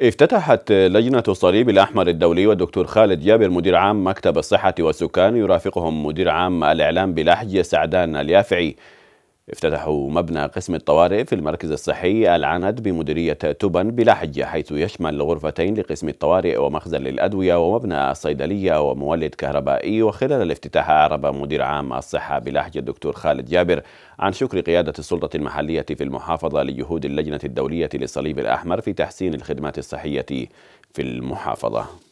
افتتحت لجنة الصليب الأحمر الدولي والدكتور خالد جابر مدير عام مكتب الصحة والسكان يرافقهم مدير عام الإعلام بلحج سعدان اليافعي افتتحوا مبنى قسم الطوارئ في المركز الصحي العند بمديرية تبن بلحج حيث يشمل غرفتين لقسم الطوارئ ومخزن للأدوية ومبنى الصيدلية ومولد كهربائي وخلال الافتتاح أعرب مدير عام الصحة بلحج الدكتور خالد جابر عن شكر قيادة السلطة المحلية في المحافظة لجهود اللجنة الدولية للصليب الأحمر في تحسين الخدمات الصحية في المحافظة